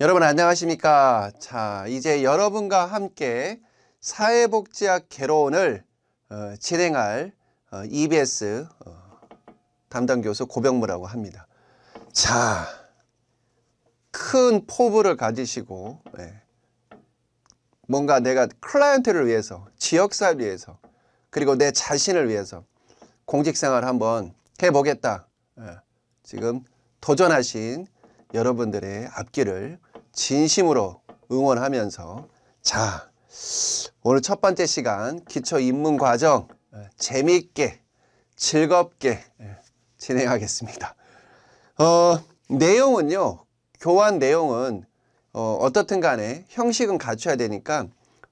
여러분 안녕하십니까 자 이제 여러분과 함께 사회복지학 개론을 어, 진행할 어, EBS 어, 담당 교수 고병무라고 합니다 자큰 포부를 가지시고 예. 뭔가 내가 클라이언트를 위해서 지역사를 회 위해서 그리고 내 자신을 위해서 공직생활 한번 해보겠다 예. 지금 도전하신 여러분들의 앞길을 진심으로 응원하면서 자 오늘 첫 번째 시간 기초 입문 과정 예, 재미있게 즐겁게 예, 진행하겠습니다. 어, 내용은요 교환 내용은 어, 어떻든 간에 형식은 갖춰야 되니까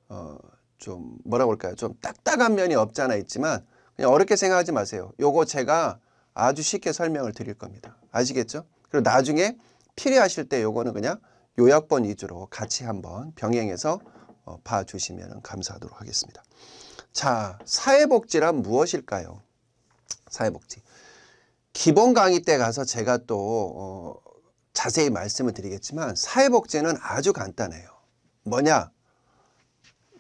어, 좀뭐라그럴까요좀 딱딱한 면이 없잖아 있지만 그냥 어렵게 생각하지 마세요. 요거 제가 아주 쉽게 설명을 드릴 겁니다. 아시겠죠? 그리고 나중에 필요하실 때 요거는 그냥 요약본 위주로 같이 한번 병행해서 어, 봐주시면 감사하도록 하겠습니다. 자, 사회복지란 무엇일까요? 사회복지. 기본 강의 때 가서 제가 또 어, 자세히 말씀을 드리겠지만 사회복지는 아주 간단해요. 뭐냐?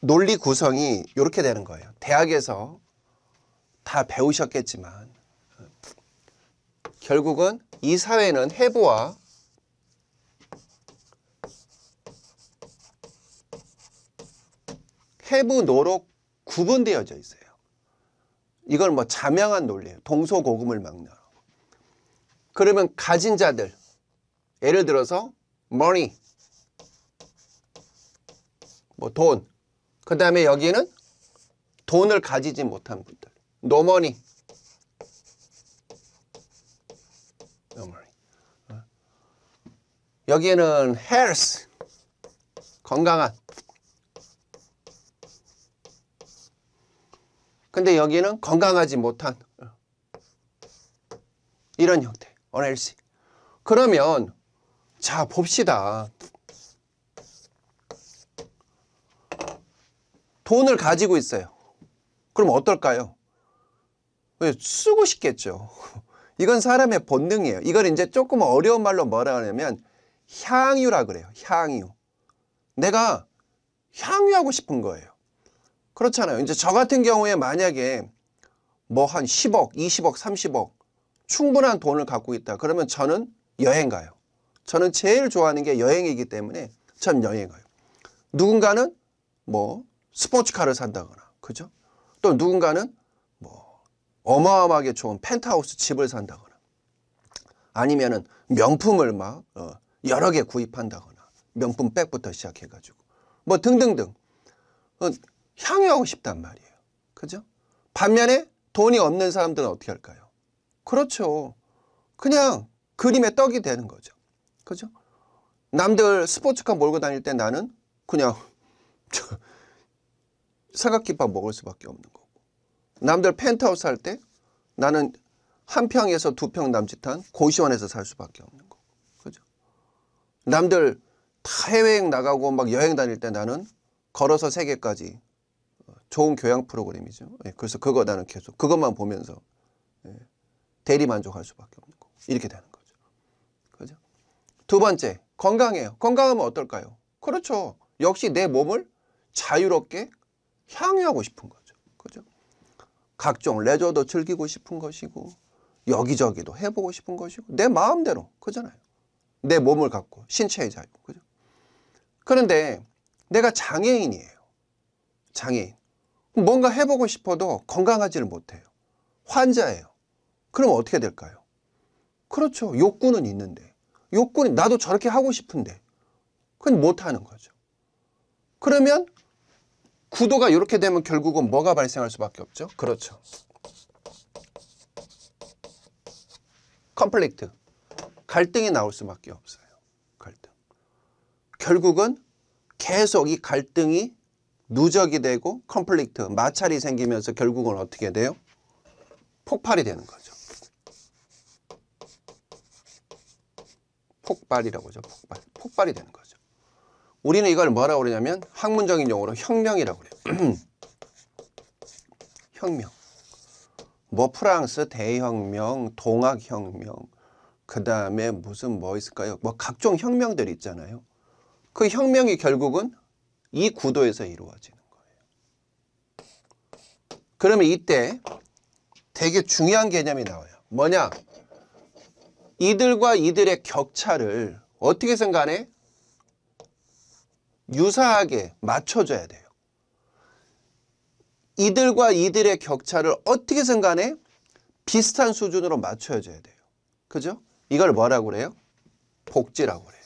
논리 구성이 이렇게 되는 거예요. 대학에서 다 배우셨겠지만 어, 결국은 이 사회는 해부와 h 부 노록 구분되어져 있어요. 이걸 뭐 자명한 논리예요. 동서고금을 막는. 그러면 가진 자들, 예를 들어서 money, 뭐 돈, 그 다음에 여기는 돈을 가지지 못한 분들, no money, no money. 어? 여기에는 health, 건강한, 근데 여기는 건강하지 못한 이런 형태 NLC 그러면 자 봅시다 돈을 가지고 있어요 그럼 어떨까요? 왜 쓰고 싶겠죠 이건 사람의 본능이에요 이걸 이제 조금 어려운 말로 뭐라 하냐면 향유라 그래요 향유 내가 향유하고 싶은 거예요 그렇잖아요. 이제 저 같은 경우에 만약에 뭐 한 10억, 20억, 30억 충분한 돈을 갖고 있다. 그러면 저는 여행 가요. 저는 제일 좋아하는 게 여행이기 때문에 전 여행 가요. 누군가는 뭐 스포츠카를 산다거나 그죠? 또 누군가는 뭐 어마어마하게 좋은 펜트하우스 집을 산다거나 아니면은 명품을 막 어, 여러 개 구입한다거나 명품 백부터 시작해가지고 뭐 등등등 어, 향유하고 싶단 말이에요. 그죠? 반면에 돈이 없는 사람들은 어떻게 할까요? 그렇죠. 그냥 그림의 떡이 되는 거죠. 그죠? 남들 스포츠카 몰고 다닐 때 나는 그냥 사각김밥 먹을 수밖에 없는 거고 남들 펜트하우스 할 때 나는 한 평에서 두 평 남짓한 고시원에서 살 수밖에 없는 거고 그죠? 남들 다 해외여행 나가고 막 여행 다닐 때 나는 걸어서 세계까지 좋은 교양 프로그램이죠. 예, 그래서 그거 나는 계속 그것만 보면서 예, 대리 만족할 수밖에 없는 거. 이렇게 되는 거죠. 그죠? 두 번째, 건강해요. 건강하면 어떨까요? 그렇죠. 역시 내 몸을 자유롭게 향유하고 싶은 거죠. 그죠? 각종 레저도 즐기고 싶은 것이고 여기저기도 해보고 싶은 것이고 내 마음대로 그잖아요. 내 몸을 갖고 신체의 자유. 그죠? 그런데 내가 장애인이에요. 장애인. 뭔가 해보고 싶어도 건강하지를 못해요. 환자예요. 그럼 어떻게 될까요? 그렇죠. 욕구는 있는데. 욕구는 나도 저렇게 하고 싶은데. 그건 못하는 거죠. 그러면 구도가 이렇게 되면 결국은 뭐가 발생할 수밖에 없죠? 그렇죠. 컴플렉트. 갈등이 나올 수밖에 없어요. 갈등. 결국은 계속 이 갈등이 누적이 되고 컴플릭트, 마찰이 생기면서 결국은 어떻게 돼요? 폭발이 되는 거죠. 폭발이라고 하죠. 폭발. 폭발이 되는 거죠. 우리는 이걸 뭐라고 그러냐면 학문적인 용어로 혁명이라고 그래요. 혁명. 뭐 프랑스 대혁명, 동학혁명, 그 다음에 무슨 뭐 있을까요? 뭐 각종 혁명들 있잖아요. 그 혁명이 결국은 이 구도에서 이루어지는 거예요. 그러면 이때 되게 중요한 개념이 나와요. 뭐냐? 이들과 이들의 격차를 어떻게 생각해? 유사하게 맞춰줘야 돼요. 이들과 이들의 격차를 어떻게 생각해? 비슷한 수준으로 맞춰줘야 돼요. 그죠? 이걸 뭐라고 그래요? 복지라고 그래요.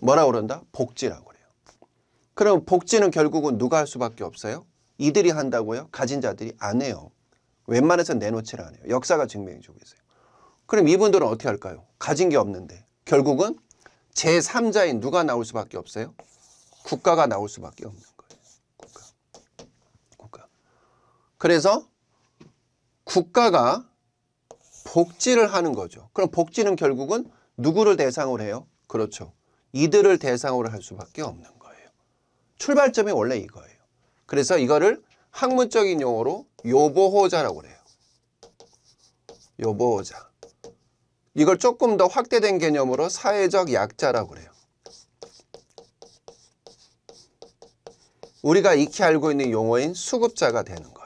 뭐라고 그런다? 복지라고 그래요. 그럼 복지는 결국은 누가 할 수밖에 없어요? 이들이 한다고요? 가진 자들이 안 해요. 웬만해서 내놓지를 않아요. 역사가 증명해주고 있어요. 그럼 이분들은 어떻게 할까요? 가진 게 없는데 결국은 제3자인 누가 나올 수밖에 없어요? 국가가 나올 수밖에 없는 거예요. 국가. 국가. 그래서 국가가 복지를 하는 거죠. 그럼 복지는 결국은 누구를 대상으로 해요? 그렇죠. 이들을 대상으로 할 수밖에 없는 거예요. 출발점이 원래 이거예요. 그래서 이거를 학문적인 용어로 요보호자라고 그요 요보호자. 이걸 조금 더 확대된 개념으로 사회적 약자라고 그요 우리가 익히 알고 있는 용어인 수급자가 되는 거예요.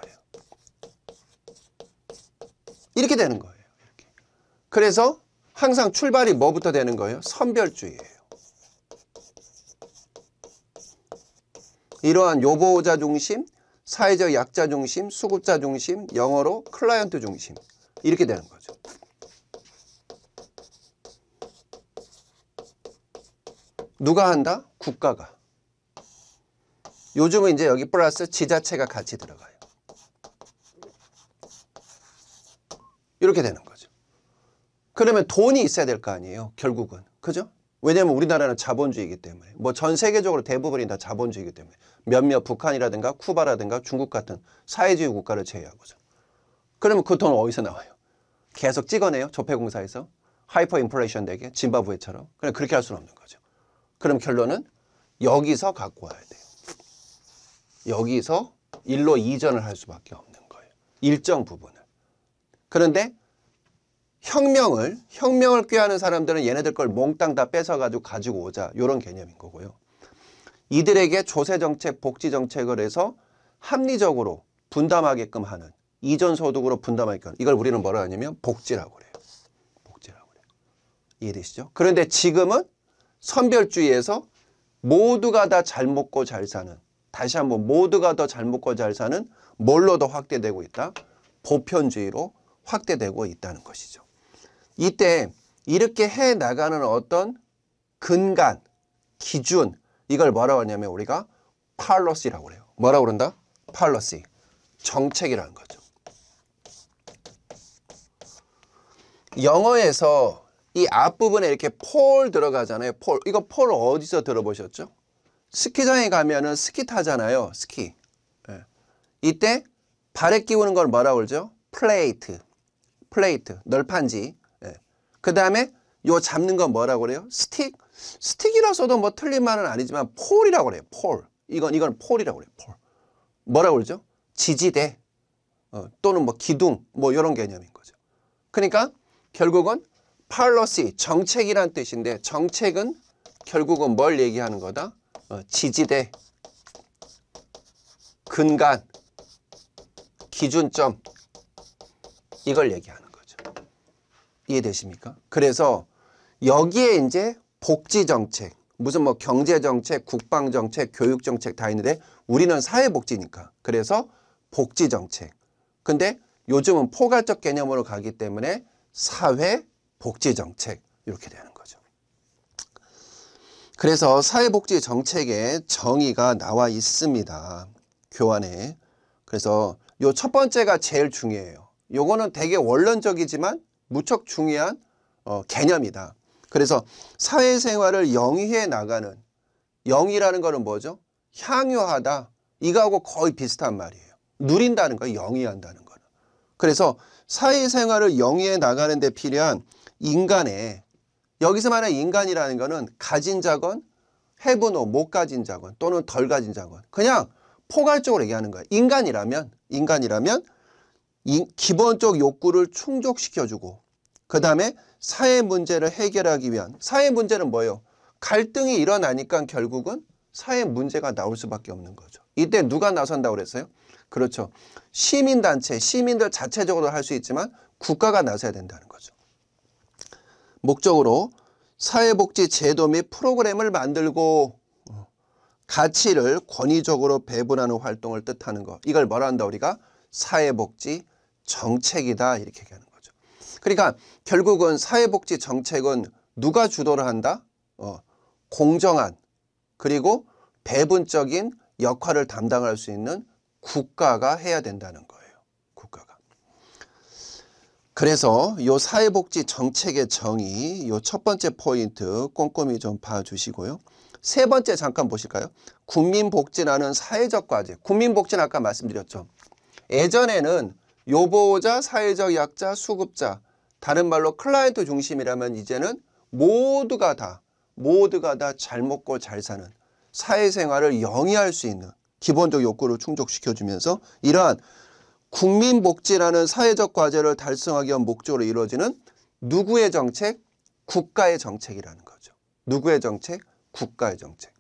이렇게 되는 거예요. 그래서 항상 출발이 뭐부터 되는 거예요? 선별주의예요. 이러한 요보자 중심, 사회적 약자 중심, 수급자 중심, 영어로 클라이언트 중심 이렇게 되는 거죠. 누가 한다? 국가가. 요즘은 이제 여기 플러스 지자체가 같이 들어가요. 이렇게 되는 거죠. 그러면 돈이 있어야 될 거 아니에요. 결국은. 그죠? 왜냐하면 우리나라는 자본주의이기 때문에 뭐 전 세계적으로 대부분이 다 자본주의이기 때문에 몇몇 북한이라든가 쿠바라든가 중국 같은 사회주의 국가를 제외하고죠. 그러면 그돈은 어디서 나와요? 계속 찍어내요. 조폐공사에서. 하이퍼 인플레이션 되게 짐바브웨처럼. 그냥 그렇게 할 수는 없는 거죠. 그럼 결론은 여기서 갖고 와야 돼요. 여기서 일로 이전을 할 수밖에 없는 거예요. 일정 부분을. 그런데 혁명을 혁명을 꾀하는 사람들은 얘네들 걸 몽땅 다 뺏어가지고 가지고 오자 이런 개념인 거고요. 이들에게 조세정책, 복지정책을 해서 합리적으로 분담하게끔 하는 이전 소득으로 분담하게끔 이걸 우리는 뭐라 하냐면 복지라고 그래요. 복지라고 그래요. 이해되시죠? 그런데 지금은 선별주의에서 모두가 다 잘 먹고 잘 사는 다시 한번 모두가 더 잘 먹고 잘 사는 뭘로 더 확대되고 있다? 보편주의로 확대되고 있다는 것이죠. 이때 이렇게 해 나가는 어떤 근간, 기준 이걸 뭐라고 하냐면 우리가 팔러시라고 그래요. 뭐라고 그런다? 팔러시. 정책이라는 거죠. 영어에서 이 앞부분에 이렇게 폴 들어가잖아요. 폴. 이거 폴 어디서 들어보셨죠? 스키장에 가면은 스키 타잖아요. 스키. 예. 이때 발에 끼우는 걸 뭐라고 그러죠? 플레이트. 플레이트. 널판지. 그 다음에 요 잡는 건 뭐라고 그래요? 스틱? 스틱이라서도 뭐 틀린 말은 아니지만 폴이라고 그래요. 폴. 이건 이건 폴이라고 그래요. 폴. 뭐라고 그러죠? 지지대 어, 또는 뭐 기둥 뭐 이런 개념인 거죠. 그러니까 결국은 팔러시 정책이란 뜻인데 정책은 결국은 뭘 얘기하는 거다? 어, 지지대, 근간, 기준점 이걸 얘기하는 이해되십니까? 그래서 여기에 이제 복지정책, 무슨 뭐 경제정책, 국방정책, 교육정책 다 있는데 우리는 사회복지니까. 그래서 복지정책. 근데 요즘은 포괄적 개념으로 가기 때문에 사회복지정책 이렇게 되는 거죠. 그래서 사회복지정책의 정의가 나와 있습니다. 교환에. 그래서 요 첫 번째가 제일 중요해요. 요거는 되게 원론적이지만 무척 중요한 어, 개념이다. 그래서 사회생활을 영위해 나가는 영이라는 것은 뭐죠? 향유하다. 이거하고 거의 비슷한 말이에요. 누린다는 거 영위한다는 거 그래서 사회생활을 영위해 나가는 데 필요한 인간의 여기서 말하는 인간이라는 거는 가진 자건 해분호 못 가진 자건 또는 덜 가진 자건 그냥 포괄적으로 얘기하는 거예요. 인간이라면 인간이라면 기본적 욕구를 충족시켜주고 그 다음에 사회 문제를 해결하기 위한 사회 문제는 뭐예요? 갈등이 일어나니까 결국은 사회 문제가 나올 수밖에 없는 거죠. 이때 누가 나선다고 그랬어요? 그렇죠. 시민단체, 시민들 자체적으로 할 수 있지만 국가가 나서야 된다는 거죠. 목적으로 사회복지 제도 및 프로그램을 만들고 어, 가치를 권위적으로 배분하는 활동을 뜻하는 거. 이걸 뭐라 한다 우리가? 사회복지 정책이다 이렇게 얘기하는 거죠. 그러니까 결국은 사회복지 정책은 누가 주도를 한다? 어, 공정한 그리고 배분적인 역할을 담당할 수 있는 국가가 해야 된다는 거예요. 국가가. 그래서 요 사회복지 정책의 정의 요 첫 번째 포인트 꼼꼼히 좀 봐주시고요. 세 번째 잠깐 보실까요? 국민복지라는 사회적 과제. 국민복지는 아까 말씀드렸죠. 예전에는 요보자, 호 사회적 약자, 수급자 다른 말로 클라이언트 중심이라면 이제는 모두가 다 모두가 다 잘 먹고 잘 사는 사회생활을 영위할 수 있는 기본적 욕구를 충족시켜주면서 이러한 국민복지라는 사회적 과제를 달성하기 위한 목적으로 이루어지는 누구의 정책? 국가의 정책이라는 거죠. 누구의 정책? 국가의 정책.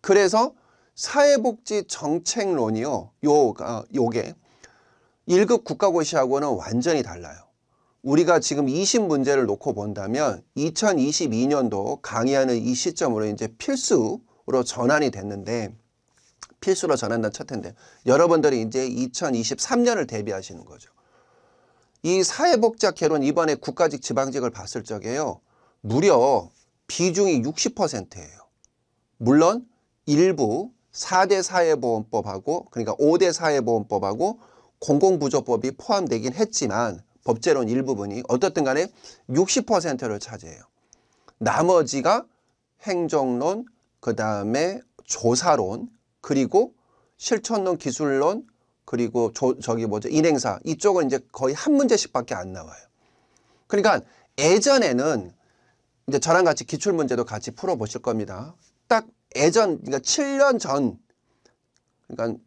그래서 사회복지 정책론이요. 요, 아, 요게 1급 국가고시하고는 완전히 달라요. 우리가 지금 20문제를 놓고 본다면 2022년도 강의하는 이 시점으로 이제 필수로 전환이 됐는데 필수로 전환된 첫 텐데 여러분들이 이제 2023년을 대비하시는 거죠. 이 사회복지학 개론 이번에 국가직 지방직을 봤을 적에요. 무려 비중이 60%예요. 물론 일부 4대 사회보험법하고 그러니까 5대 사회보험법하고 공공부조법이 포함되긴 했지만 법제론 일부분이 어떻든 간에 60%를 차지해요. 나머지가 행정론, 그 다음에 조사론, 그리고 실천론, 기술론, 그리고 조, 저기 뭐죠 인행사 이쪽은 이제 거의 한 문제씩밖에 안 나와요. 그러니까 예전에는 이제 저랑 같이 기출 문제도 같이 풀어보실 겁니다. 딱 예전 그러니까 7년 전 그러니까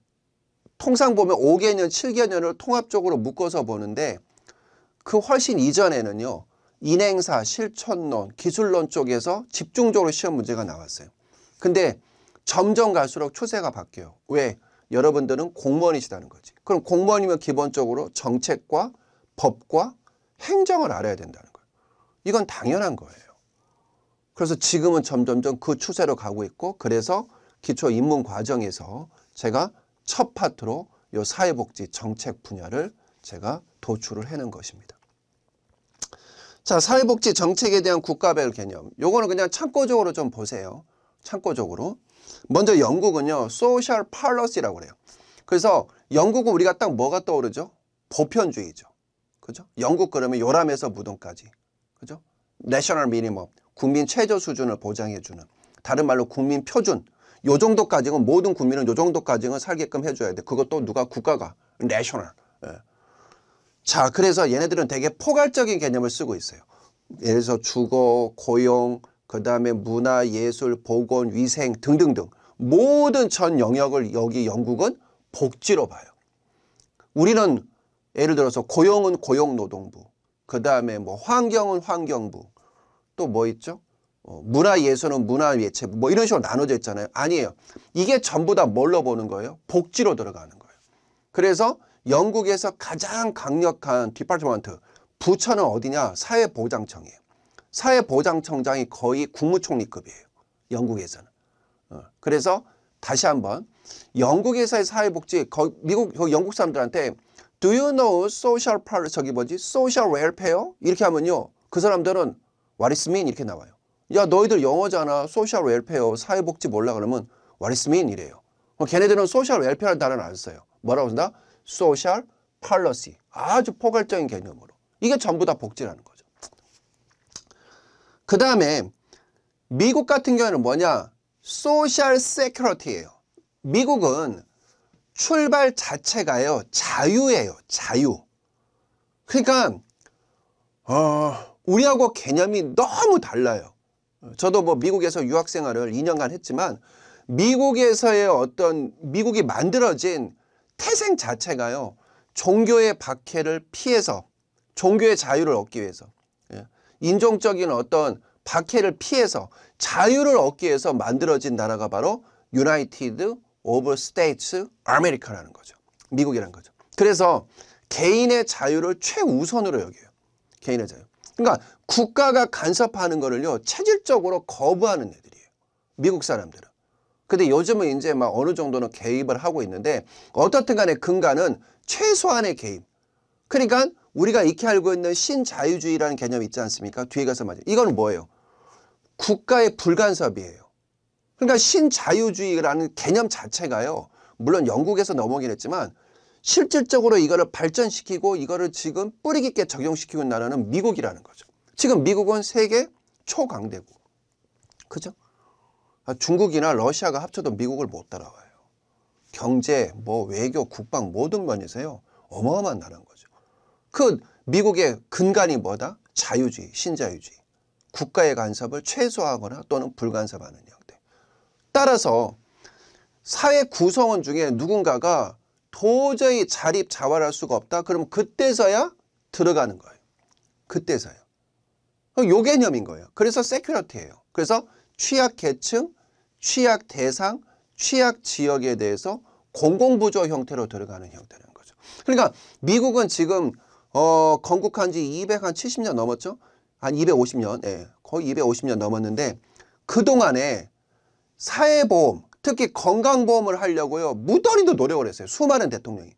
통상 보면 5개년, 7개년을 통합적으로 묶어서 보는데 그 훨씬 이전에는요. 인행사, 실천론, 기술론 쪽에서 집중적으로 시험 문제가 나왔어요. 근데 점점 갈수록 추세가 바뀌어요. 왜? 여러분들은 공무원이시다는 거지. 그럼 공무원이면 기본적으로 정책과 법과 행정을 알아야 된다는 거예요. 이건 당연한 거예요. 그래서 지금은 점점점 그 추세로 가고 있고 그래서 기초 입문 과정에서 제가 첫 파트로 요 사회복지 정책 분야를 제가 도출을 해낸 것입니다. 자, 사회복지 정책에 대한 국가별 개념. 요거는 그냥 참고적으로 좀 보세요. 참고적으로. 먼저 영국은요. 소셜 팔러시라고 그래요. 그래서 영국은 우리가 딱 뭐가 떠오르죠? 보편주의죠. 그죠? 영국 그러면 요람에서 무동까지. 그죠? 내셔널 미니멈, 국민 최저 수준을 보장해주는 다른 말로 국민 표준, 요 정도까지는 모든 국민은 요 정도까지는 살게끔 해줘야 돼. 그것도 누가 국가가 내셔널. 예. 자 그래서 얘네들은 되게 포괄적인 개념을 쓰고 있어요. 예를 들어서 주거, 고용, 그 다음에 문화, 예술, 보건, 위생 등등등 모든 전 영역을 여기 영국은 복지로 봐요. 우리는 예를 들어서 고용은 고용노동부, 그 다음에 뭐 환경은 환경부, 또 뭐 있죠? 어, 문화 예술은 문화 예체 뭐 이런 식으로 나눠져 있잖아요. 아니에요. 이게 전부 다 뭘로 보는 거예요? 복지로 들어가는 거예요. 그래서 영국에서 가장 강력한 디파트먼트 부처는 어디냐? 사회보장청이에요. 사회보장청장이 거의 국무총리급이에요. 영국에서는. 어, 그래서 다시 한번 영국에서의 사회복지 거, 미국 영국 사람들한테 Do you know social 저기 뭐지? social welfare 이렇게 하면요. 그 사람들은 what is mean 이렇게 나와요. 야 너희들 영어잖아 소셜 웰페어 사회복지 몰라 그러면 what is mean 이래요 어, 걔네들은 소셜 웰페어라는 단어를 안 써요 뭐라고 쓴다? 소셜 팔러시 아주 포괄적인 개념으로 이게 전부 다 복지라는 거죠 그 다음에 미국 같은 경우는 뭐냐 소셜 세큐리티예요 미국은 출발 자체가요 자유예요 자유 그러니까 어, 우리하고 개념이 너무 달라요 어, 저도 뭐 미국에서 유학 생활을 2년간 했지만 미국에서의 어떤 미국이 만들어진 태생 자체가요. 종교의 박해를 피해서 종교의 자유를 얻기 위해서 예, 인종적인 어떤 박해를 피해서 자유를 얻기 위해서 만들어진 나라가 바로 유나이티드 오브 스테이츠 아메리카라는 거죠. 미국이라는 거죠. 그래서 개인의 자유를 최우선으로 여겨요. 개인의 자유. 그러니까 국가가 간섭하는 거를요 체질적으로 거부하는 애들이에요. 미국 사람들은. 근데 요즘은 이제 막 어느 정도는 개입을 하고 있는데 어떻든 간에 근간은 최소한의 개입. 그러니까 우리가 익히 알고 있는 신자유주의라는 개념이 있지 않습니까? 뒤에 가서 말이죠. 이건 뭐예요? 국가의 불간섭이에요. 그러니까 신자유주의라는 개념 자체가요. 물론 영국에서 넘어오긴 했지만 실질적으로 이거를 발전시키고 이거를 지금 뿌리 깊게 적용시키는 나라는 미국이라는 거죠. 지금 미국은 세계 초강대국. 그죠? 아, 중국이나 러시아가 합쳐도 미국을 못 따라와요. 경제, 뭐 외교, 국방 모든 면에서요. 어마어마한 나라인 거죠. 그 미국의 근간이 뭐다? 자유주의, 신자유주의. 국가의 간섭을 최소화하거나 또는 불간섭하는 형태. 따라서 사회 구성원 중에 누군가가 도저히 자립 자활할 수가 없다. 그러 그때서야 들어가는 거예요. 그때서요. 요 개념인 거예요. 그래서 세큐러티예요. 그래서 취약 계층, 취약 대상, 취약 지역에 대해서 공공부조 형태로 들어가는 형태라는 거죠. 그러니까 미국은 지금 어, 건국한 지 270년 넘었죠. 한 250년, 예, 거의 250년 넘었는데 그동안에 사회보험, 특히 건강보험을 하려고요. 무더리도 노력을 했어요. 수많은 대통령이.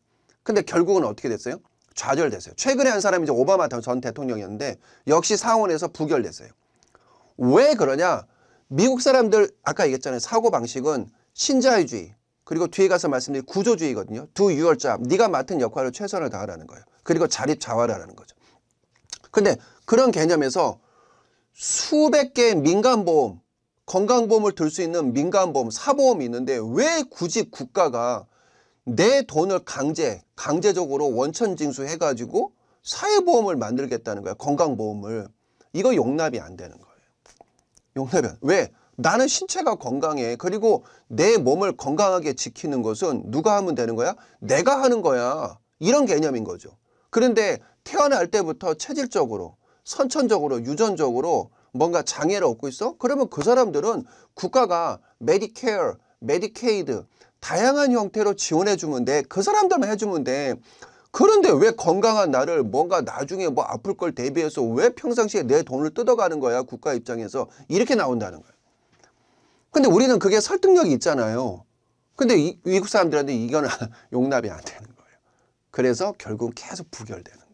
근데 결국은 어떻게 됐어요? 좌절됐어요. 최근에 한 사람이 이제 오바마 전 대통령이었는데 역시 상원에서 부결됐어요. 왜 그러냐? 미국 사람들 아까 얘기했잖아요. 사고방식은 신자유주의 그리고 뒤에 가서 말씀드린 구조주의거든요. 두 유월자, 네가 맡은 역할을 최선을 다하라는 거예요. 그리고 자립자활하라는 거죠. 근데 그런 개념에서 수백 개의 민간보험 건강보험을 들 수 있는 민간보험, 사보험이 있는데 왜 굳이 국가가 내 돈을 강제, 강제적으로 원천징수 해가지고 사회보험을 만들겠다는 거야. 건강보험을. 이거 용납이 안 되는 거예요. 용납이 안. 왜? 나는 신체가 건강해. 그리고 내 몸을 건강하게 지키는 것은 누가 하면 되는 거야? 내가 하는 거야. 이런 개념인 거죠. 그런데 태어날 때부터 체질적으로, 선천적으로, 유전적으로 뭔가 장애를 얻고 있어? 그러면 그 사람들은 국가가 메디케어, 메디케이드 다양한 형태로 지원해 주면 돼. 그 사람들만 해주면 돼. 그런데 왜 건강한 나를 뭔가 나중에 뭐 아플 걸 대비해서 왜 평상시에 내 돈을 뜯어가는 거야 국가 입장에서 이렇게 나온다는 거야. 근데 우리는 그게 설득력이 있잖아요. 근데 이, 미국 사람들한테 이건 용납이 안 되는 거예요. 그래서 결국 계속 부결되는 거예요.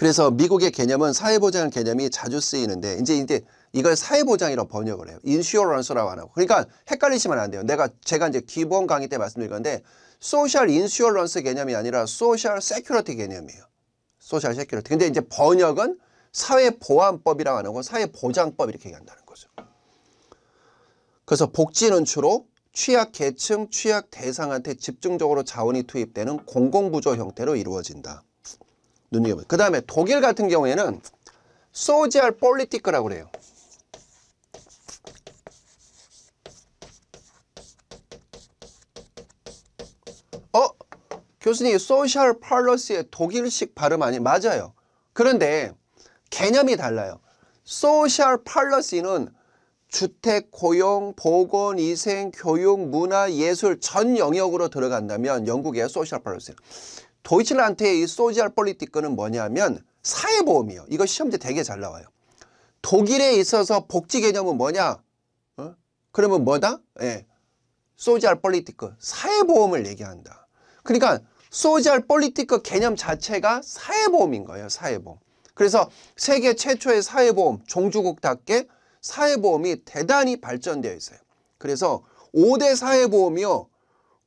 그래서 미국의 개념은 사회보장 개념이 자주 쓰이는데 이제 이제 이걸 사회보장이라고 번역을 해요. 인슈어런스라고 안 하고. 그러니까 헷갈리시면 안 돼요. 내가 제가 이제 기본 강의 때 말씀드린 건데 소셜 인슈어런스 개념이 아니라 소셜 세큐리티 개념이에요. 소셜 세큐리티. 근데 이제 번역은 사회보안법이라고 안 하고 사회보장법 이렇게 얘기한다는 거죠. 그래서 복지는 주로 취약 계층, 취약 대상한테 집중적으로 자원이 투입되는 공공부조 형태로 이루어진다. 눈여겨보세요. 그 다음에 독일 같은 경우에는 소지알 폴리티크라고 그래요. 어? 교수님 소셜 팔러스의 독일식 발음 아니 맞아요. 그런데 개념이 달라요. 소셜 팔러스는 주택, 고용, 보건, 위생, 교육, 문화, 예술 전 영역으로 들어간다면 영국의 소셜 팔러스는 도이칠란트의 소지알 폴리티크는 뭐냐면 사회보험이요 이거 시험제 되게 잘 나와요. 독일에 있어서 복지 개념은 뭐냐? 어? 그러면 뭐다? 예. 소지알 폴리티크, 사회보험을 얘기한다. 그러니까 소지알 폴리티크 개념 자체가 사회보험인 거예요. 사회보험. 그래서 세계 최초의 사회보험, 종주국답게 사회보험이 대단히 발전되어 있어요. 그래서 5대 사회보험이요.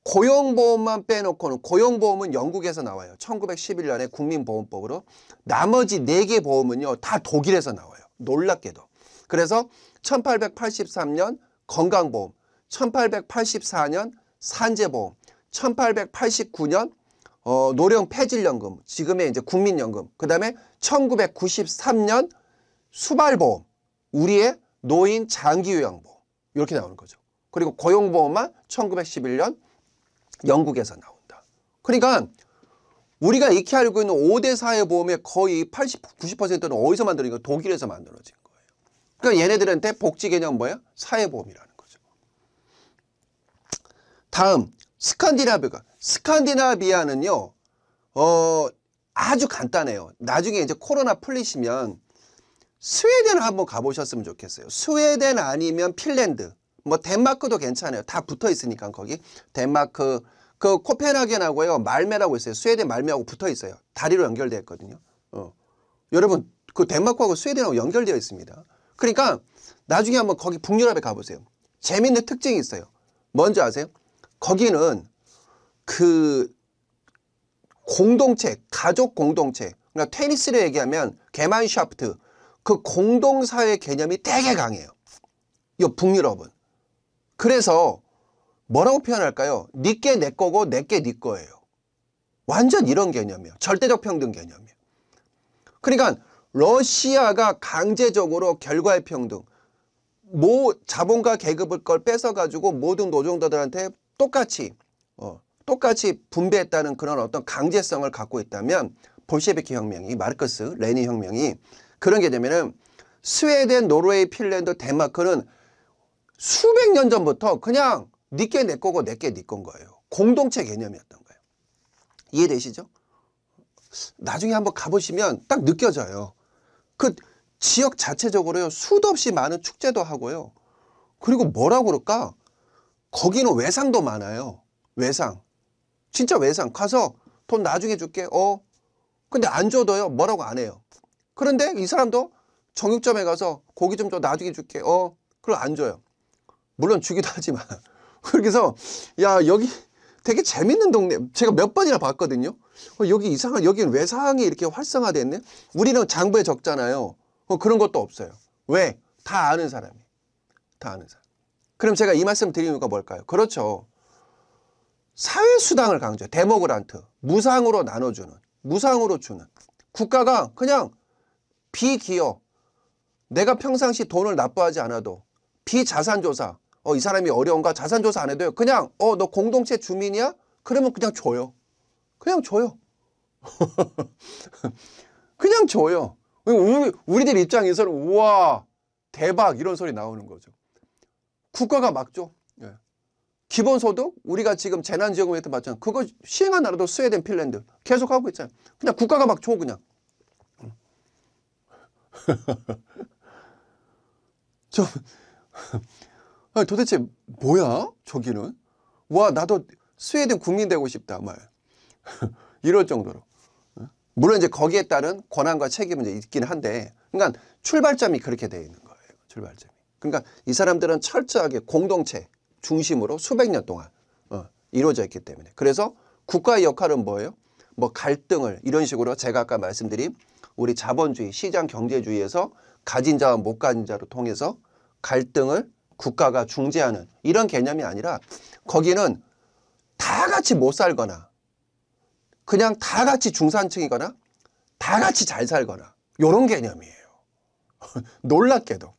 고용보험만 빼놓고는 고용보험은 영국에서 나와요. 1911년에 국민보험법으로 나머지 4개 보험은요. 다 독일에서 나와요. 놀랍게도. 그래서 1883년 건강보험, 1884년 산재보험, 1889년 어, 노령 폐질연금, 지금의 이제 국민연금, 그 다음에 1993년 수발보험, 우리의 노인 장기요양보험 이렇게 나오는 거죠. 그리고 고용보험만 1911년 영국에서 나온다. 그러니까 우리가 익히 알고 있는 5대 사회보험의 거의 80, 90%는 어디서 만들어진 거예요? 독일에서 만들어진 거예요. 그러니까 얘네들한테 복지 개념 뭐야? 사회보험이라는 거죠. 다음, 스칸디나비아. 스칸디나비아는요, 어, 아주 간단해요. 나중에 이제 코로나 풀리시면 스웨덴을 한번 가보셨으면 좋겠어요. 스웨덴 아니면 핀란드. 뭐 덴마크도 괜찮아요. 다 붙어 있으니까 거기. 덴마크 그 코펜하겐하고요. 말메라고 있어요. 스웨덴 말메하고 붙어 있어요. 다리로 연결되어 있거든요. 어. 여러분 그 덴마크하고 스웨덴하고 연결되어 있습니다. 그러니까 나중에 한번 거기 북유럽에 가보세요. 재밌는 특징이 있어요. 뭔지 아세요? 거기는 그 공동체, 가족 공동체, 그러니까 테니스로 얘기하면 개만샤프트, 그 공동사회 개념이 되게 강해요. 요 북유럽은. 그래서 뭐라고 표현할까요? 니께 내 거고 내께 니 거예요. 완전 이런 개념이에요. 절대적 평등 개념이에요. 그러니까 러시아가 강제적으로 결과의 평등, 모 자본가 계급을 걸 뺏어가지고 모든 노동자들한테 똑같이 어, 똑같이 분배했다는 그런 어떤 강제성을 갖고 있다면 볼셰비키 혁명이 마르크스 레닌 혁명이 그런 게 되면은 스웨덴, 노르웨이, 핀란드, 덴마크는 수백 년 전부터 그냥 니께 내 거고 내께 니건 거예요. 공동체 개념이었던 거예요. 이해되시죠? 나중에 한번 가보시면 딱 느껴져요. 그 지역 자체적으로요. 수도 없이 많은 축제도 하고요. 그리고 뭐라고 그럴까? 거기는 외상도 많아요. 외상. 진짜 외상. 가서 돈 나중에 줄게. 어. 근데 안 줘도요. 뭐라고 안 해요. 그런데 이 사람도 정육점에 가서 고기 좀줘 나중에 줄게. 어. 그걸 안 줘요. 물론 주기도 하지만 그래서 야 여기 되게 재밌는 동네 제가 몇 번이나 봤거든요 어, 여기 이상한 여기 외상이 이렇게 활성화됐네 우리는 장부에 적잖아요 어, 그런 것도 없어요 왜? 다 아는 사람이 다 아는 사람 그럼 제가 이 말씀 드리는 이유가 뭘까요? 그렇죠 사회수당을 강조해 데모그란트 무상으로 나눠주는 무상으로 주는 국가가 그냥 비기여 내가 평상시 돈을 납부하지 않아도 비자산조사 어, 이 사람이 어려운가 자산조사 안 해도요. 그냥 어, 너 공동체 주민이야? 그러면 그냥 줘요. 그냥 줘요. 그냥 줘요. 우리, 우리들 입장에서는 우와 대박 이런 소리 나오는 거죠. 국가가 막죠. 예. 기본소득 우리가 지금 재난지원금 혜택 받잖아. 그거 시행한 나라도 스웨덴, 핀란드 계속 하고 있잖아. 요 그냥 국가가 막 줘 그냥. 좀 아니, 어, 도대체 뭐야 저기는 와 나도 스웨덴 국민 되고 싶다 말 이럴 정도로 어? 물론 이제 거기에 따른 권한과 책임은 이 있긴 한데 그러니까 출발점이 그렇게 되어 있는 거예요 출발점이 그러니까 이 사람들은 철저하게 공동체 중심으로 수백 년 동안 어, 이루어져 있기 때문에 그래서 국가의 역할은 뭐예요 뭐 갈등을 이런 식으로 제가 아까 말씀드린 우리 자본주의 시장 경제주의에서 가진 자와 못 가진 자로 통해서 갈등을 국가가 중재하는 이런 개념이 아니라 거기는 다 같이 못 살거나 그냥 다 같이 중산층이거나 다 같이 잘 살거나 이런 개념이에요. 놀랍게도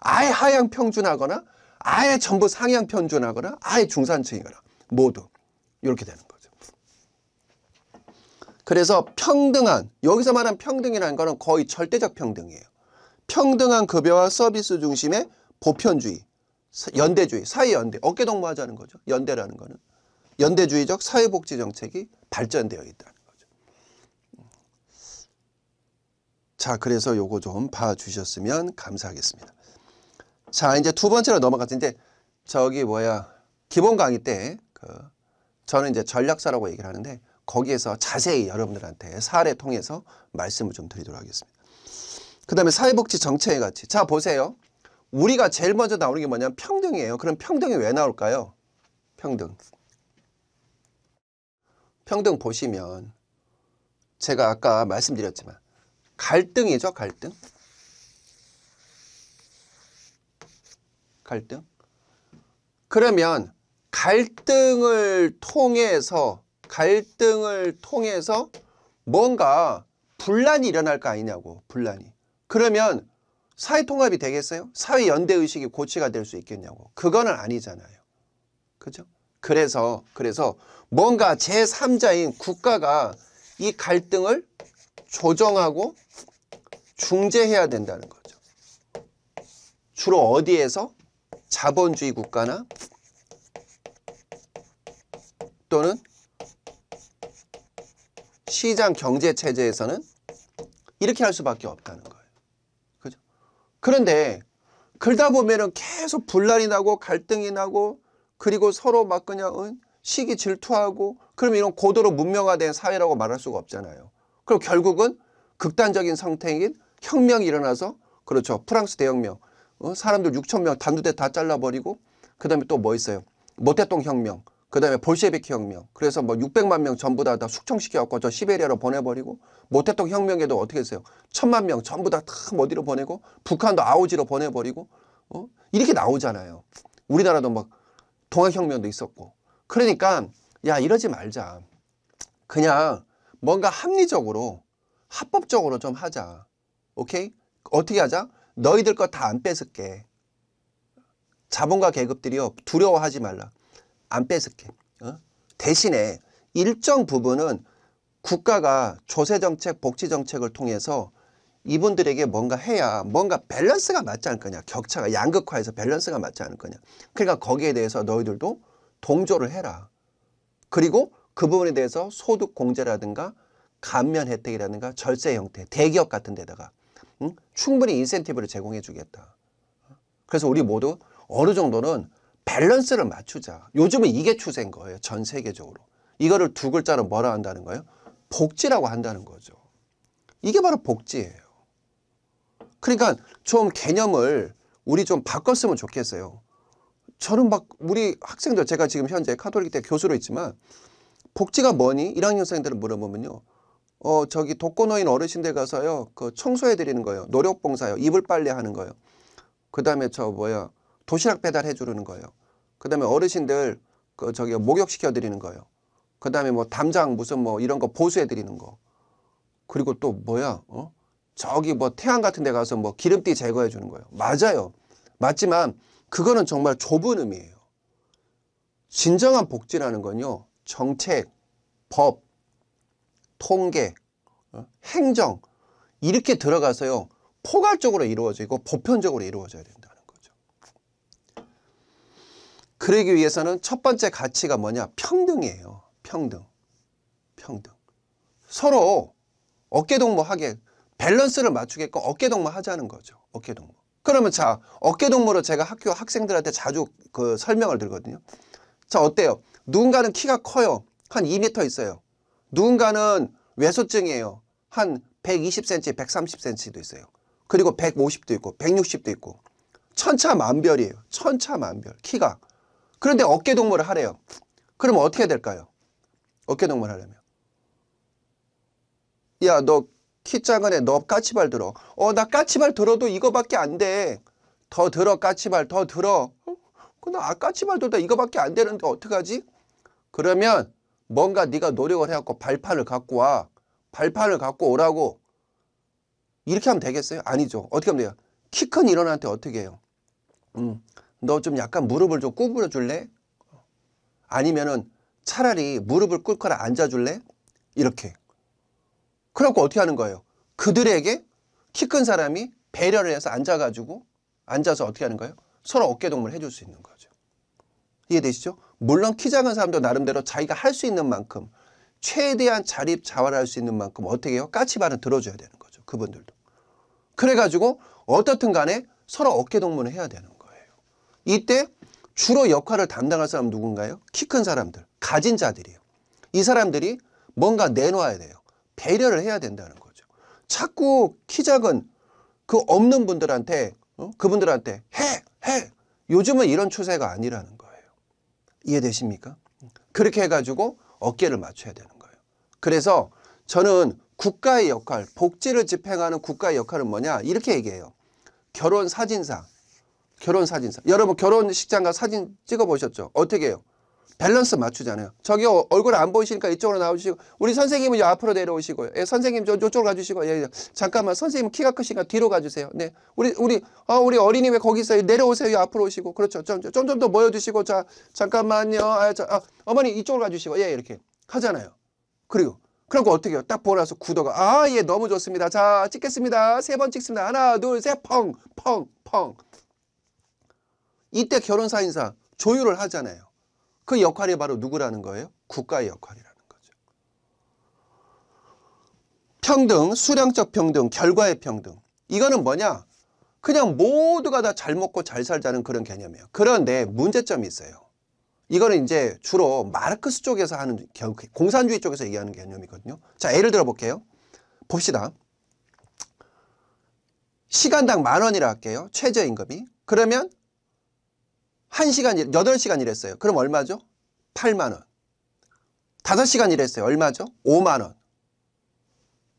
아예 하향 평준하거나 아예 전부 상향 평준하거나 아예 중산층이거나 모두 이렇게 되는 거죠. 그래서 평등한 여기서 말한 평등이라는 거는 거의 절대적 평등이에요. 평등한 급여와 서비스 중심의 보편주의 연대주의, 사회연대, 어깨동무 하자는 거죠. 연대라는 거는. 연대주의적 사회복지 정책이 발전되어 있다는 거죠. 음. 자, 그래서 요거 좀 봐주셨으면 감사하겠습니다. 자, 이제 두 번째로 넘어갔서 이제 저기 뭐야, 기본 강의 때그 저는 이제 전략사라고 얘기를 하는데 거기에서 자세히 여러분들한테 사례 통해서 말씀을 좀 드리도록 하겠습니다. 그 다음에 사회복지 정책의 가치. 자, 보세요. 우리가 제일 먼저 나오는 게 뭐냐면 평등이에요. 그럼 평등이 왜 나올까요? 평등. 평등 보시면 제가 아까 말씀드렸지만 갈등이죠. 갈등. 갈등. 그러면 갈등을 통해서 갈등을 통해서 뭔가 분란이 일어날 거 아니냐고 분란이 그러면 사회 통합이 되겠어요? 사회 연대 의식이 고치가 될 수 있겠냐고. 그거는 아니잖아요. 그죠? 그래서 그래서 뭔가 제3자인 국가가 이 갈등을 조정하고 중재해야 된다는 거죠. 주로 어디에서? 자본주의 국가나 또는 시장 경제 체제에서는 이렇게 할 수밖에 없다는 거예요. 그런데 그러다 보면은 계속 분란이 나고 갈등이 나고 그리고 서로 막 그냥 응? 시기 질투하고 그럼 이런 고도로 문명화된 사회라고 말할 수가 없잖아요. 그럼 결국은 극단적인 상태인 혁명이 일어나서 그렇죠. 프랑스 대혁명. 어? 사람들 6천 명 단두대 다 잘라버리고 그 다음에 또 뭐 있어요. 모태똥 혁명. 그 다음에 볼셰비키 혁명. 그래서 뭐 600만 명 전부 다, 다 숙청시켜갖고 저 시베리아로 보내버리고, 모태통 혁명에도 어떻게 했어요? 천만 명 전부 다, 다 어디로 보내고, 북한도 아우지로 보내버리고, 어? 이렇게 나오잖아요. 우리나라도 막 동학혁명도 있었고. 그러니까, 야, 이러지 말자. 그냥 뭔가 합리적으로, 합법적으로 좀 하자. 오케이? 어떻게 하자? 너희들 거 다 안 뺏을게. 자본가 계급들이요. 두려워하지 말라. 안 뺏을게. 어? 대신에 일정 부분은 국가가 조세정책, 복지정책을 통해서 이분들에게 뭔가 해야 뭔가 밸런스가 맞지 않을 거냐. 격차가 양극화해서 밸런스가 맞지 않을 거냐. 그러니까 거기에 대해서 너희들도 동조를 해라. 그리고 그 부분에 대해서 소득 공제라든가 감면 혜택이라든가 절세 형태, 대기업 같은 데다가 응? 충분히 인센티브를 제공해 주겠다. 그래서 우리 모두 어느 정도는 밸런스를 맞추자. 요즘은 이게 추세인 거예요. 전 세계적으로. 이거를 두 글자로 뭐라 한다는 거예요? 복지라고 한다는 거죠. 이게 바로 복지예요. 그러니까 좀 개념을 우리 좀 바꿨으면 좋겠어요. 저는 막 우리 학생들 제가 지금 현재 카톨릭대 교수로 있지만 복지가 뭐니? 1학년생들을 물어보면요. 어 저기 독거노인 어르신들 가서요. 그 청소해 드리는 거예요. 노력봉사요. 이불 빨래 하는 거예요. 그다음에 저 뭐야? 도시락 배달해 주는 거예요. 그 다음에 어르신들 그 저기 목욕시켜 드리는 거예요. 그 다음에 뭐 담장 무슨 뭐 이런 거 보수해 드리는 거. 그리고 또 뭐야? 어? 저기 뭐 태안 같은 데 가서 뭐 기름띠 제거해 주는 거예요. 맞아요. 맞지만 그거는 정말 좁은 의미예요. 진정한 복지라는 건요. 정책, 법, 통계, 어? 행정 이렇게 들어가서요. 포괄적으로 이루어져 있고 보편적으로 이루어져야 됩니다. 그러기 위해서는 첫 번째 가치가 뭐냐? 평등이에요. 평등. 평등. 서로 어깨동무하게 밸런스를 맞추게끔 어깨동무 하자는 거죠. 어깨동무. 그러면 자, 어깨동무로 제가 학교 학생들한테 자주 그 설명을 들거든요 자, 어때요? 누군가는 키가 커요. 한 2m 있어요. 누군가는 외소증이에요. 한 120cm, 130cm도 있어요. 그리고 150도 있고, 160도 있고. 천차만별이에요. 천차만별. 키가. 그런데 어깨 동무를 하래요. 그럼 어떻게 될까요? 어깨 동무를 하려면. 야, 너 키 작은 애, 너 까치발 들어. 어, 나 까치발 들어도 이거밖에 안 돼. 더 들어, 까치발, 더 들어. 어? 나 아, 까치발 들다 이거밖에 안 되는데 어떡하지? 그러면 뭔가 네가 노력을 해갖고 발판을 갖고 와. 발판을 갖고 오라고. 이렇게 하면 되겠어요? 아니죠. 어떻게 하면 돼요? 키큰 인원한테 어떻게 해요? 음, 너좀 약간 무릎을 좀 구부려 줄래? 아니면은 차라리 무릎을 꿇거나 앉아 줄래? 이렇게. 그래갖고 어떻게 하는 거예요? 그들에게 키 큰 사람이 배려를 해서 앉아가지고 앉아서 어떻게 하는 거예요? 서로 어깨동무를 해줄 수 있는 거죠. 이해되시죠? 물론 키 작은 사람도 나름대로 자기가 할 수 있는 만큼 최대한 자립 자활할 수 있는 만큼 어떻게 해요? 까치발은 들어줘야 되는 거죠. 그분들도. 그래가지고 어떻든 간에 서로 어깨동무를 해야 되는 이때 주로 역할을 담당할 사람 누군가요? 키 큰 사람들, 가진 자들이에요. 이 사람들이 뭔가 내놓아야 돼요. 배려를 해야 된다는 거죠. 자꾸 키 작은 그 없는 분들한테 어? 그분들한테 해! 해! 요즘은 이런 추세가 아니라는 거예요. 이해되십니까? 그렇게 해가지고 어깨를 맞춰야 되는 거예요. 그래서 저는 국가의 역할, 복지를 집행하는 국가의 역할은 뭐냐 이렇게 얘기해요. 결혼 사진사, 결혼 사진사. 여러분 결혼식장 가 사진 찍어 보셨죠? 어떻게 해요? 밸런스 맞추잖아요. 저기 어, 얼굴 안 보이시니까 이쪽으로 나오시고 우리 선생님은 이 앞으로 내려오시고요. 예, 선생님 저 이쪽으로 가주시고 예, 예, 잠깐만 선생님 키가 크시니까 뒤로 가주세요. 네, 우리 우리 어, 우리 어린이 왜 거기 있어요? 내려오세요. 이 앞으로 오시고 그렇죠. 좀좀 좀, 더 모여주시고 자 잠깐만요. 아, 자, 아, 어머니 이쪽으로 가주시고 예, 예 이렇게 하잖아요. 그리고 그리고 어떻게 해요? 딱 보고 나서 구도가 아 예 너무 좋습니다. 자 찍겠습니다. 세 번 찍습니다. 하나 둘 셋 펑 펑, 펑. 이때 결혼사 인사 조율을 하잖아요. 그 역할이 바로 누구라는 거예요? 국가의 역할이라는 거죠. 평등, 수량적 평등, 결과의 평등. 이거는 뭐냐? 그냥 모두가 다 잘 먹고 잘 살자는 그런 개념이에요. 그런데 문제점이 있어요. 이거는 이제 주로 마르크스 쪽에서 하는 공산주의 쪽에서 얘기하는 개념이거든요. 자, 예를 들어 볼게요. 봅시다. 시간당 만 원이라 할게요. 최저임금이. 그러면 1시간, 8시간 일했어요. 그럼 얼마죠? 8만원. 5시간 일했어요. 얼마죠? 5만원.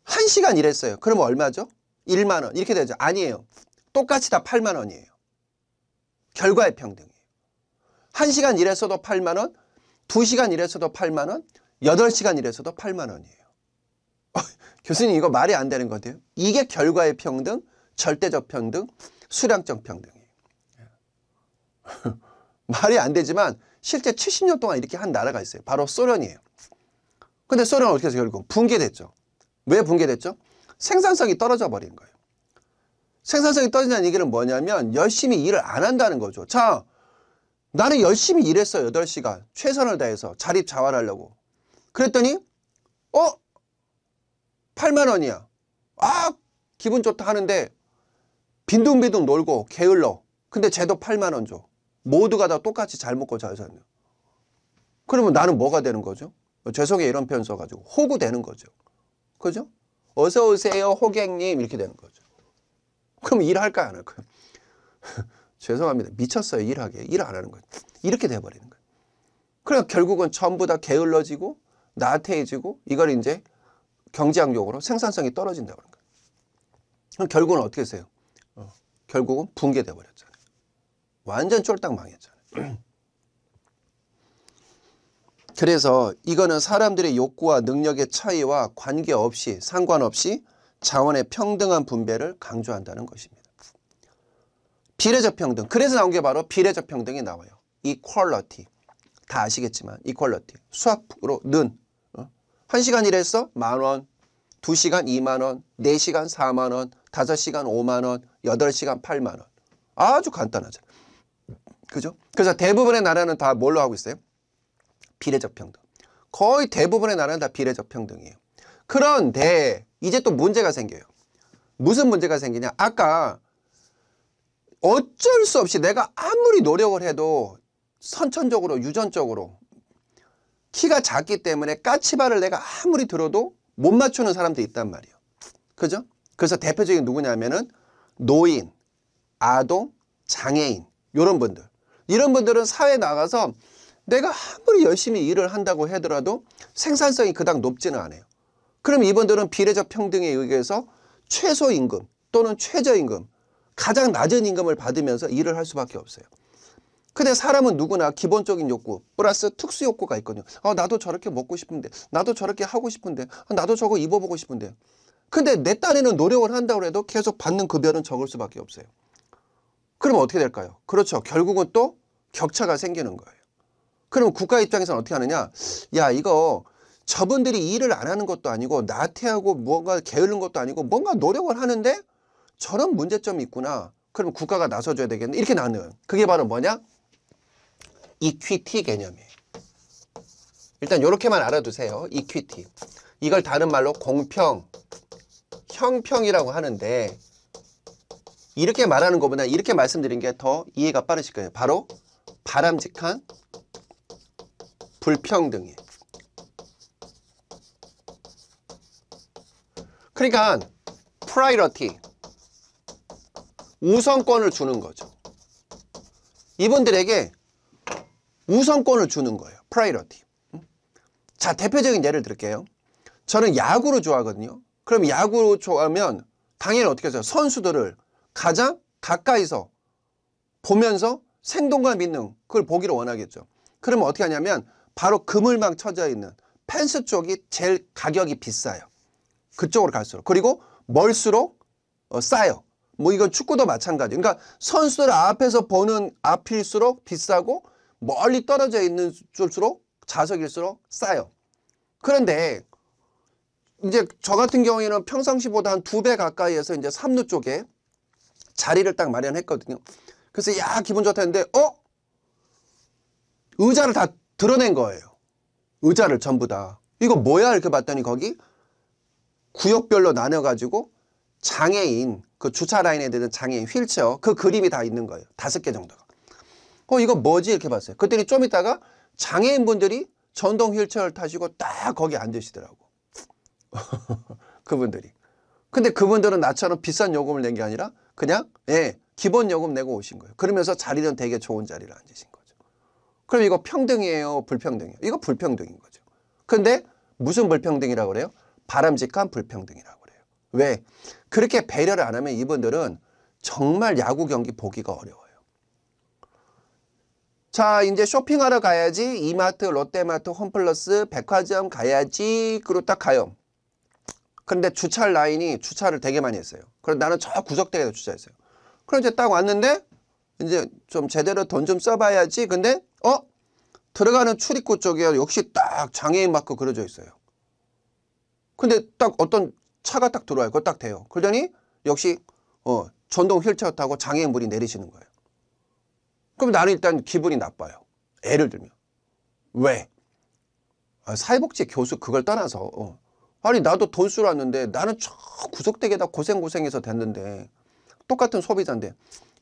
1시간 일했어요. 그럼 얼마죠? 1만원. 이렇게 되죠. 아니에요. 똑같이 다 8만원이에요. 결과의 평등이에요. 1시간 일했어도 8만원, 2시간 일했어도 8만원, 8시간 일했어도 8만원이에요. 어, 교수님 이거 말이 안 되는 것 같아요. 이게 결과의 평등, 절대적 평등, 수량적 평등. 이에요 말이 안 되지만 실제 70년 동안 이렇게 한 나라가 있어요. 바로 소련이에요. 근데 소련은 어떻게 해서 결국 붕괴됐죠. 왜 붕괴됐죠? 생산성이 떨어져 버린 거예요. 생산성이 떨어진다는 얘기는 뭐냐면 열심히 일을 안 한다는 거죠. 자, 나는 열심히 일했어 8시간 최선을 다해서 자립자활하려고 그랬더니 어? 8만원이야 아 기분 좋다 하는데 빈둥빈둥 놀고 게을러 근데 쟤도 8만원 줘 모두가 다 똑같이 잘 먹고 잘 사는 그러면 나는 뭐가 되는 거죠? 죄송해 이런 표현 써가지고 호구 되는 거죠. 그죠? 어서 오세요 호객님 이렇게 되는 거죠. 그럼 일할까요 안 할까요? 죄송합니다. 미쳤어요 일하게. 일 안 하는 거예요. 이렇게 돼버리는 거예요. 그러니까 결국은 전부 다 게을러지고 나태해지고 이걸 이제 경제학용으로 생산성이 떨어진다고 하는 거예요. 그럼 결국은 어떻게 되세요? 어, 결국은 붕괴돼 버렸죠. 완전 쫄딱 망했잖아요. 그래서 이거는 사람들의 욕구와 능력의 차이와 관계없이 상관없이 자원의 평등한 분배를 강조한다는 것입니다. 비례적 평등. 그래서 나온 게 바로 비례적 평등이 나와요. equality. 다 아시겠지만 equality. 수학으로 는. 1시간 어? 일했어? 만원. 2시간 2만원. 4시간 4만원. 5시간 5만원. 8시간 8만원. 아주 간단하잖 그죠? 그래서 대부분의 나라는 다 뭘로 하고 있어요? 비례적 평등. 거의 대부분의 나라는 다 비례적 평등이에요. 그런데 이제 또 문제가 생겨요. 무슨 문제가 생기냐? 아까 어쩔 수 없이 내가 아무리 노력을 해도 선천적으로 유전적으로 키가 작기 때문에 까치발을 내가 아무리 들어도 못 맞추는 사람도 있단 말이에요. 그죠? 그래서 대표적인 누구냐면은 노인, 아동, 장애인 이런 분들. 이런 분들은 사회에 나가서 내가 아무리 열심히 일을 한다고 하더라도 생산성이 그닥 높지는 않아요. 그럼 이분들은 비례적 평등에 의해서 최소임금 또는 최저임금 가장 낮은 임금을 받으면서 일을 할 수밖에 없어요. 근데 사람은 누구나 기본적인 욕구 플러스 특수 욕구가 있거든요. 어, 나도 저렇게 먹고 싶은데 나도 저렇게 하고 싶은데 아, 나도 저거 입어보고 싶은데 근데 내 딴에는 노력을 한다고 해도 계속 받는 급여는 적을 수밖에 없어요. 그럼 어떻게 될까요? 그렇죠. 결국은 또 격차가 생기는 거예요. 그럼 국가 입장에서는 어떻게 하느냐? 야 이거 저분들이 일을 안 하는 것도 아니고 나태하고 뭔가 게으른 것도 아니고 뭔가 노력을 하는데 저런 문제점이 있구나. 그럼 국가가 나서줘야 되겠네. 이렇게 나는 그게 바로 뭐냐? 이퀴티 개념이에요. 일단 이렇게만 알아두세요. 이퀴티. 이걸 다른 말로 공평, 형평이라고 하는데 이렇게 말하는 것보다 이렇게 말씀드린 게 더 이해가 빠르실 거예요. 바로 바람직한 불평등이 그러니까 프라이러티 우선권을 주는 거죠 이분들에게 우선권을 주는 거예요 프라이러티 자 대표적인 예를 들을게요 저는 야구를 좋아하거든요 그럼 야구를 좋아하면 당연히 어떻게 해요 선수들을 가장 가까이서 보면서 생동과 믿는 그걸 보기를 원하겠죠. 그러면 어떻게 하냐면 바로 그물망 쳐져 있는 펜스 쪽이 제일 가격이 비싸요. 그쪽으로 갈수록. 그리고 멀수록 어, 싸요. 뭐 이건 축구도 마찬가지. 그러니까 선수들 앞에서 보는 앞일수록 비싸고 멀리 떨어져 있는 줄수록 좌석일수록 싸요. 그런데 이제 저 같은 경우에는 평상시보다 한 두 배 가까이에서 이제 삼루 쪽에 자리를 딱 마련했거든요. 그래서 야 기분 좋다 했는데 어? 의자를 다 드러낸 거예요. 의자를 전부 다. 이거 뭐야 이렇게 봤더니 거기 구역별로 나눠가지고 장애인 그 주차 라인에 대는 장애인 휠체어 그 그림이 다 있는 거예요. 다섯 개 정도가. 어 이거 뭐지 이렇게 봤어요. 그랬더니 좀 있다가 장애인분들이 전동 휠체어를 타시고 딱 거기 앉으시더라고. 그분들이. 근데 그분들은 나처럼 비싼 요금을 낸 게 아니라 그냥 예 기본 요금 내고 오신 거예요. 그러면서 자리는 되게 좋은 자리를 앉으신 거죠. 그럼 이거 평등이에요? 불평등이에요? 이거 불평등인 거죠. 근데 무슨 불평등이라고 그래요? 바람직한 불평등이라고 그래요. 왜? 그렇게 배려를 안 하면 이분들은 정말 야구 경기 보기가 어려워요. 자 이제 쇼핑하러 가야지 이마트 롯데마트 홈플러스 백화점 가야지 그리고 딱 가요 그런데 주차 라인이 주차를 되게 많이 했어요 그럼 나는 저구석대에 주차했어요 그럼 이제 딱 왔는데 이제 좀 제대로 돈 좀 써봐야지 근데 어? 들어가는 출입구 쪽에 역시 딱 장애인 마크 그려져 있어요 근데 딱 어떤 차가 딱 들어와요 그거딱돼요 그러더니 역시 어, 전동 휠체어 타고 장애인분이 내리시는 거예요 그럼 나는 일단 기분이 나빠요 예를 들면 왜? 아, 사회복지 교수 그걸 떠나서 어. 아니 나도 돈 쓰러 왔는데 나는 저 구석대기에다 고생고생해서 됐는데 똑같은 소비자인데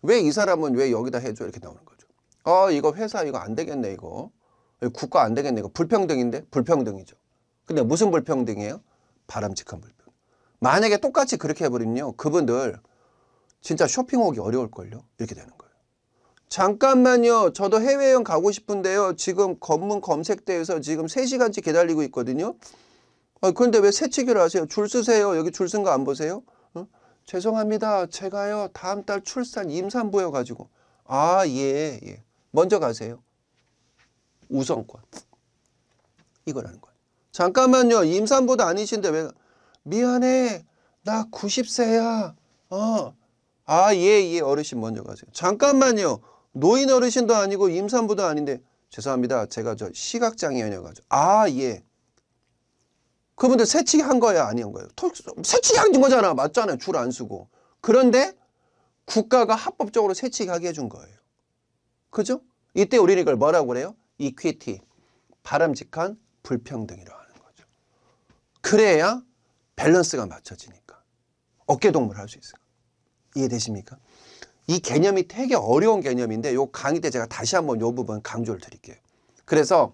왜 이 사람은 왜 여기다 해줘 이렇게 나오는 거죠. 아 이거 회사 이거 안 되겠네 이거 국가 안 되겠네 이거 불평등인데 불평등이죠. 근데 무슨 불평등이에요? 바람직한 불평. 만약에 똑같이 그렇게 해버리면요 그분들 진짜 쇼핑 오기 어려울걸요 이렇게 되는 거예요. 잠깐만요. 저도 해외여행 가고 싶은데요. 지금 검문 검색대에서 지금 3시간째 기다리고 있거든요. 아, 그런데 왜 새치기를 하세요? 줄 쓰세요. 여기 줄쓴거안 보세요? 죄송합니다. 제가요 다음 달 출산 임산부여가지고 아예 예. 먼저 가세요. 우선권 이거라는 거예요. 잠깐만요. 임산부도 아니신데 왜 미안해. 나 90세야. 어. 아, 예, 예. 어르신 먼저 가세요. 잠깐만요. 노인 어르신도 아니고 임산부도 아닌데 죄송합니다. 제가 저 시각장애인이어가지고. 아, 예. 그분들 새치기 한거야 아니한 거예요 새치기 한 거잖아 맞잖아요 줄 안 쓰고 그런데 국가가 합법적으로 새치기 하게 해준 거예요 그죠? 이때 우리는 이걸 뭐라고 그래요? 이퀴티 바람직한 불평등이라고 하는 거죠 그래야 밸런스가 맞춰지니까 어깨동무를 할 수 있어요 이해되십니까? 이 개념이 되게 어려운 개념인데 요 강의 때 제가 다시 한번 요 부분 강조를 드릴게요 그래서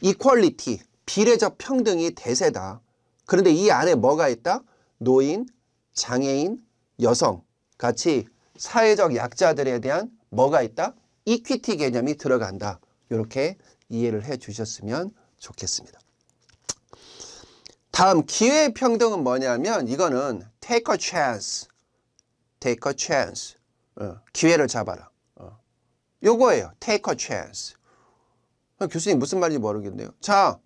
이퀄리티 비례적 평등이 대세다. 그런데 이 안에 뭐가 있다? 노인, 장애인, 여성 같이 사회적 약자들에 대한 뭐가 있다? 이퀴티 개념이 들어간다. 이렇게 이해를 해 주셨으면 좋겠습니다. 다음 기회평등은 뭐냐면 이거는 take a chance, take a chance, 어, 기회를 잡아라. 어. 요거예요. take a chance. 어, 교수님 무슨 말인지 모르겠네요. 자,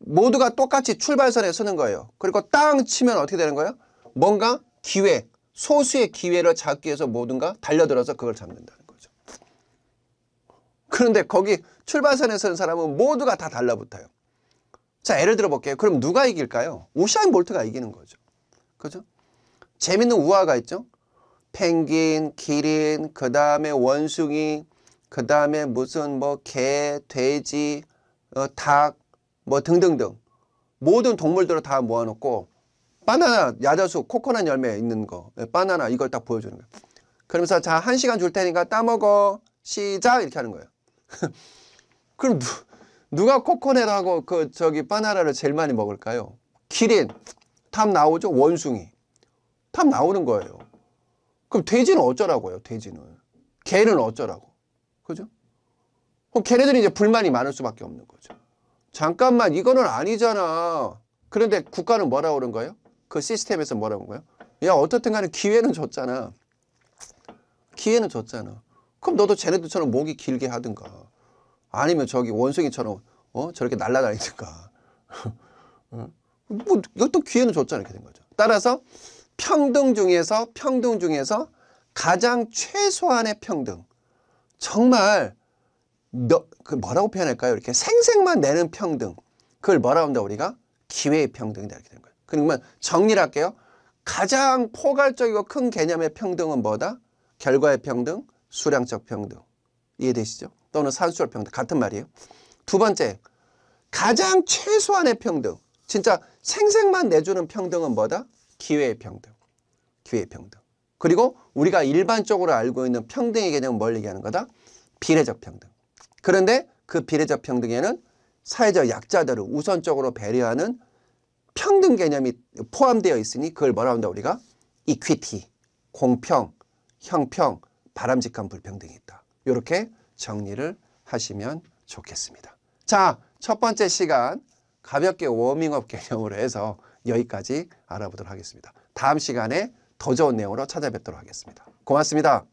모두가 똑같이 출발선에 서는 거예요. 그리고 땅 치면 어떻게 되는 거예요? 뭔가 기회, 소수의 기회를 잡기 위해서 모든가 달려들어서 그걸 잡는다는 거죠. 그런데 거기 출발선에 서는 사람은 모두가 다 달라붙어요. 자, 예를 들어 볼게요. 그럼 누가 이길까요? 우샤인 볼트가 이기는 거죠. 그죠? 재밌는 우화가 있죠? 펭귄, 기린, 그 다음에 원숭이, 그 다음에 무슨 뭐 개, 돼지, 어, 닭, 뭐 등등등 모든 동물들을 다 모아놓고 바나나, 야자수, 코코넛 열매 있는 거 예, 바나나 이걸 딱 보여주는 거예요 그러면서 자한 시간 줄 테니까 따먹어 시작 이렇게 하는 거예요 그럼 누, 가 코코넛하고 그 저기 바나나를 제일 많이 먹을까요? 기린, 탑 나오죠? 원숭이 탑 나오는 거예요 그럼 돼지는 어쩌라고요 돼지는 개는 어쩌라고 그죠? 그럼 걔네들이 이제 불만이 많을 수밖에 없는 거죠 잠깐만 이거는 아니잖아. 그런데 국가는 뭐라고 그런 거예요? 그 시스템에서 뭐라고 그런 거예요? 야 어떻든 간에 기회는 줬잖아. 기회는 줬잖아. 그럼 너도 쟤네들처럼 목이 길게 하든가. 아니면 저기 원숭이처럼 어 저렇게 날아다니든가. 뭐 이것도 기회는 줬잖아 이렇게 된 거죠. 따라서 평등 중에서 평등 중에서 가장 최소한의 평등. 정말 너, 그 뭐라고 표현할까요? 이렇게 생색만 내는 평등. 그걸 뭐라고 한다 우리가? 기회의 평등이다 이렇게 되는 거예요. 그러면 그러니까 정리를 할게요. 가장 포괄적이고 큰 개념의 평등은 뭐다? 결과의 평등, 수량적 평등. 이해되시죠? 또는 산술적 평등. 같은 말이에요. 두 번째, 가장 최소한의 평등. 진짜 생색만 내주는 평등은 뭐다? 기회의 평등. 기회의 평등. 그리고 우리가 일반적으로 알고 있는 평등의 개념은 뭘 얘기하는 거다? 비례적 평등. 그런데 그 비례적 평등에는 사회적 약자들을 우선적으로 배려하는 평등 개념이 포함되어 있으니 그걸 뭐라 한다 우리가? 이퀴티, 공평, 형평, 바람직한 불평등이 있다. 이렇게 정리를 하시면 좋겠습니다. 자, 첫 번째 시간 가볍게 워밍업 개념으로 해서 여기까지 알아보도록 하겠습니다. 다음 시간에 더 좋은 내용으로 찾아뵙도록 하겠습니다. 고맙습니다.